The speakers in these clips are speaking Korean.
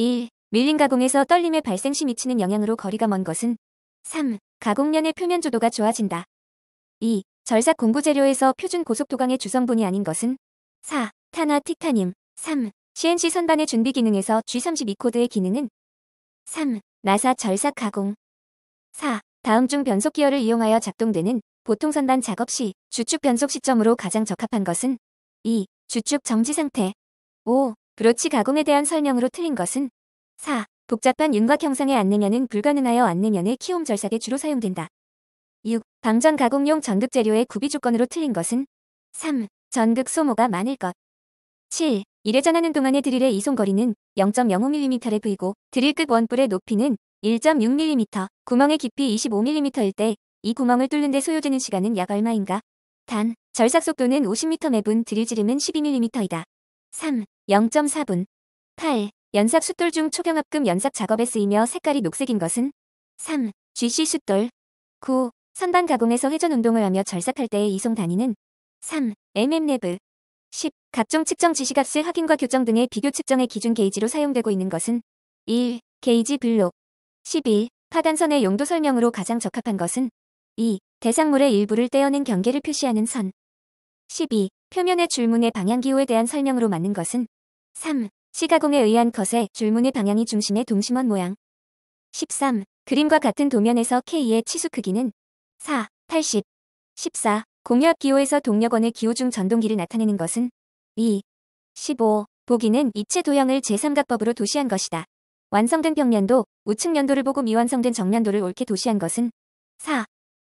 1. 밀린 가공에서 떨림의 발생 시 미치는 영향으로 거리가 먼 것은 3. 가공면의 표면 조도가 좋아진다. 2. 절삭 공구 재료에서 표준 고속도강의 주성분이 아닌 것은 4. 타나 티타늄 3. CNC 선반의 준비 기능에서 G32 코드의 기능은 3. 나사 절삭 가공 4. 다음 중 변속 기어를 이용하여 작동되는 보통 선반 작업 시 주축 변속 시점으로 가장 적합한 것은 2. 주축 정지 상태 5. 브로치 가공에 대한 설명으로 틀린 것은 4. 복잡한 윤곽 형상의 안내면은 불가능하여 안내면의 키움 절삭에 주로 사용된다. 6. 방전 가공용 전극 재료의 구비 조건으로 틀린 것은 3. 전극 소모가 많을 것 7. 이래 전하는 동안의 드릴의 이송거리는 0.05mm를 보이고 드릴 끝 원뿔의 높이는 1.6mm, 구멍의 깊이 25mm일 때 이 구멍을 뚫는데 소요되는 시간은 약 얼마인가? 단, 절삭 속도는 50m 매분 드릴 지름은 12mm이다. 3. 0.4분 8. 연삭 숫돌 중 초경합금 연삭 작업에 쓰이며 색깔이 녹색인 것은 3. GC 숫돌 9. 선반 가공에서 회전 운동을 하며 절삭할 때의 이송 단위는 3. MM 내브 10. 각종 측정 지시값을 확인과 교정 등의 비교 측정의 기준 게이지로 사용되고 있는 것은 1. 게이지 블록 11. 파단선의 용도 설명으로 가장 적합한 것은 2. 대상물의 일부를 떼어낸 경계를 표시하는 선 12. 표면의 줄문의 방향 기호에 대한 설명으로 맞는 것은 3. 시가공에 의한 것의줄문의 방향이 중심의 동심원 모양 13. 그림과 같은 도면에서 K의 치수 크기는 4. 80 14. 공역 기호에서 동력원의 기호 중 전동기를 나타내는 것은 2. 15. 보기는 입체 도형을 제3각법으로 도시한 것이다. 완성된 평면도, 우측 면도를 보고 미완성된 정면도를 옳게 도시한 것은 4.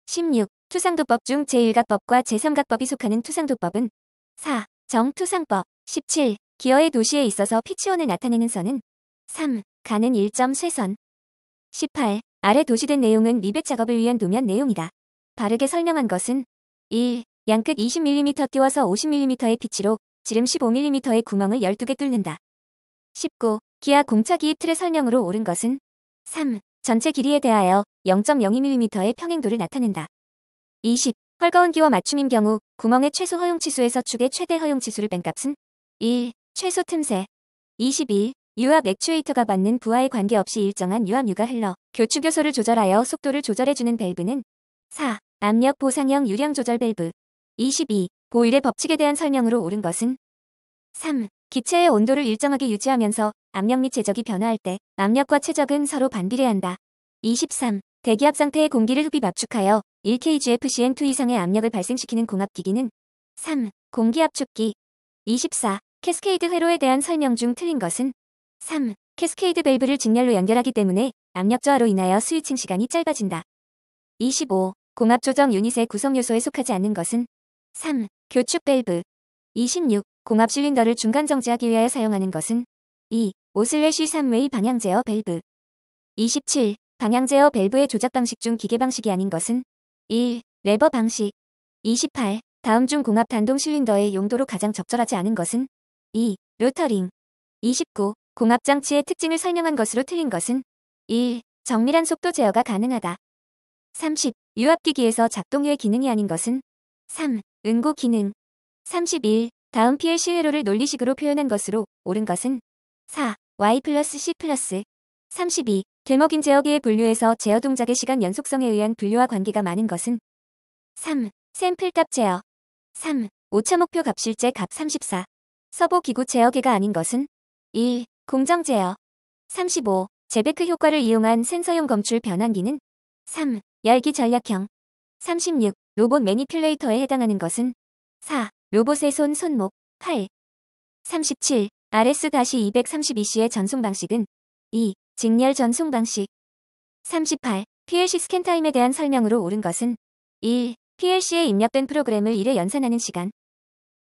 16. 투상도법 중 제1각법과 제3각법이 속하는 투상도법은 4. 정투상법 17. 기어의 도시에 있어서 피치온을 나타내는 선은 3. 가는 1점 쇠선 18. 아래 도시된 내용은 리벳 작업을 위한 도면 내용이다. 바르게 설명한 것은 1. 양끝 20mm 띄워서 50mm의 피치로 지름 15mm의 구멍을 12개 뚫는다. 19. 기아 공차 기입 틀의 설명으로 옳은 것은 3. 전체 길이에 대하여 0.02mm의 평행도를 나타낸다. 20. 헐거운 기와 맞춤인 경우 구멍의 최소 허용치수에서 축의 최대 허용치수를 뺀 값은 1. 최소 틈새 22. 유압 액추에이터가 받는 부하에 관계없이 일정한 유압유가 흘러 교축 요소를 조절하여 속도를 조절해주는 밸브는 4. 압력 보상형 유량 조절 밸브 22. 보일의 법칙에 대한 설명으로 옳은 것은 3. 기체의 온도를 일정하게 유지하면서 압력 및 제적이 변화할 때 압력과 체적은 서로 반비례한다. 23. 대기압 상태의 공기를 흡입 압축하여 1kgfcn2 이상의 압력을 발생시키는 공압기기는 3. 공기압축기 24. 캐스케이드 회로에 대한 설명 중 틀린 것은 3. 캐스케이드 밸브를 직렬로 연결하기 때문에 압력 저하로 인하여 스위칭 시간이 짧아진다. 25. 공압 조정 유닛의 구성 요소에 속하지 않는 것은 3. 교축 밸브 26. 공압 실린더를 중간 정지하기 위하여 사용하는 것은 2. 오슬레쉬 3웨이 방향 제어 밸브 27. 방향 제어 밸브의 조작 방식 중 기계 방식이 아닌 것은 1. 레버 방식 28. 다음 중 공합 단동 실린더의 용도로 가장 적절하지 않은 것은 2. 로터링 29. 공합 장치의 특징을 설명한 것으로 틀린 것은 1. 정밀한 속도 제어가 가능하다 30. 유압기기에서 작동유의 기능이 아닌 것은 3. 응고 기능 31. 다음 PL 시회로를 논리식으로 표현한 것으로 옳은 것은 4. Y 플러스 C 플러스 32. 개목인 제어기의 분류에서 제어 동작의 시간 연속성에 의한 분류와 관계가 많은 것은 3. 샘플 값 제어 3. 오차 목표 값 실제 값 34. 서보 기구 제어기가 아닌 것은 1. 공정 제어 35. 제베크 효과를 이용한 센서용 검출 변환기는 3. 열기 전략형 36. 로봇 매니플레이터에 해당하는 것은 4. 로봇의 손, 손목 8. 37. RS-232C의 전송 방식은 2. 직렬 전송 방식 38. PLC 스캔 타임에 대한 설명으로 옳은 것은 1. PLC에 입력된 프로그램을 1에 연산하는 시간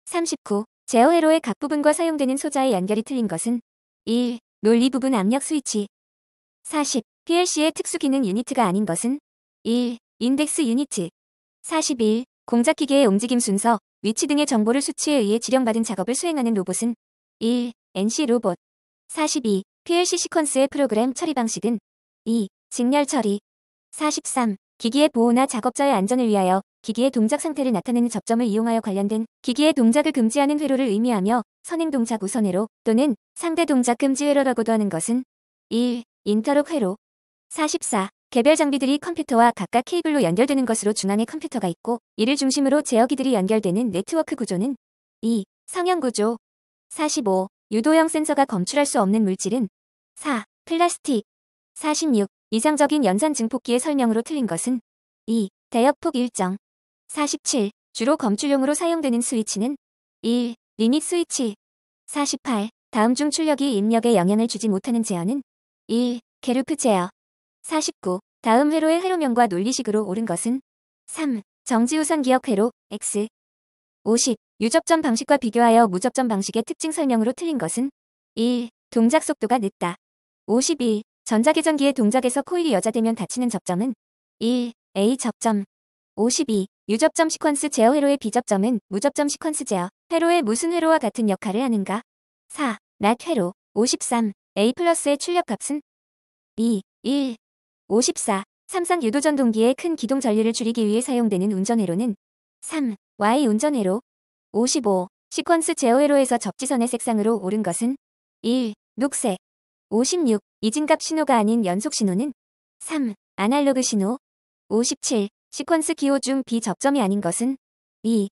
39. 제어 회로의 각 부분과 사용되는 소자의 연결이 틀린 것은 1. 논리 부분 압력 스위치 40. PLC의 특수 기능 유니트가 아닌 것은 1. 인덱스 유니트 41. 공작기계의 움직임 순서, 위치 등의 정보를 수치에 의해 지령받은 작업을 수행하는 로봇은 1. NC 로봇 42. PLC 시퀀스의 프로그램 처리 방식은 2. 직렬 처리 43. 기기의 보호나 작업자의 안전을 위하여 기기의 동작 상태를 나타내는 접점을 이용하여 관련된 기기의 동작을 금지하는 회로를 의미하며 선행 동작 우선 회로 또는 상대 동작 금지 회로라고도 하는 것은 1. 인터록 회로 44. 개별 장비들이 컴퓨터와 각각 케이블로 연결되는 것으로 중앙에 컴퓨터가 있고 이를 중심으로 제어기들이 연결되는 네트워크 구조는 2. 성형 구조 45. 유도형 센서가 검출할 수 없는 물질은 4. 플라스틱 46. 이상적인 연산 증폭기의 설명으로 틀린 것은 2. 대역폭 일정 47. 주로 검출용으로 사용되는 스위치는 1. 리밋 스위치 48. 다음 중 출력이 입력에 영향을 주지 못하는 제어는 1. 게르프 제어 49. 다음 회로의 회로명과 논리식으로 오른 것은 3. 정지우선 기억 회로 X 50. 유접점 방식과 비교하여 무접점 방식의 특징 설명으로 틀린 것은 1. 동작 속도가 늦다. 52. 전자계전기의 동작에서 코일이 여자되면 닫히는 접점은 1. A 접점 52. 유접점 시퀀스 제어 회로의 비접점은 무접점 시퀀스 제어 회로의 무슨 회로와 같은 역할을 하는가? 4. 낮 회로 53. A 플러스의 출력값은 2. 1. 54. 삼상 유도전동기의 큰 기동 전류를 줄이기 위해 사용되는 운전회로는 3. Y 운전회로 55 시퀀스 제어회로에서 접지선의 색상으로 오른 것은 1. 녹색 56. 이진갑 신호가 아닌 연속 신호는 3. 아날로그 신호 57. 시퀀스 기호 중 비접점이 아닌 것은 2.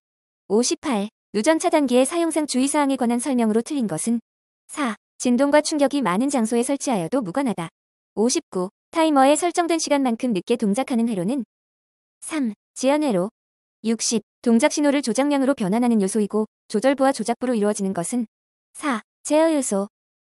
58. 누전차 단기의 사용상 주의사항에 관한 설명으로 틀린 것은 4. 진동과 충격이 많은 장소에 설치하여도 무관하다. 59. 타이머에 설정된 시간만큼 늦게 동작하는 회로는 3. 지연회로 60. 동작 신호를 조작량으로 변환하는 요소이고 조절부와 조작부로 이루어지는 것은 4. 제어 요소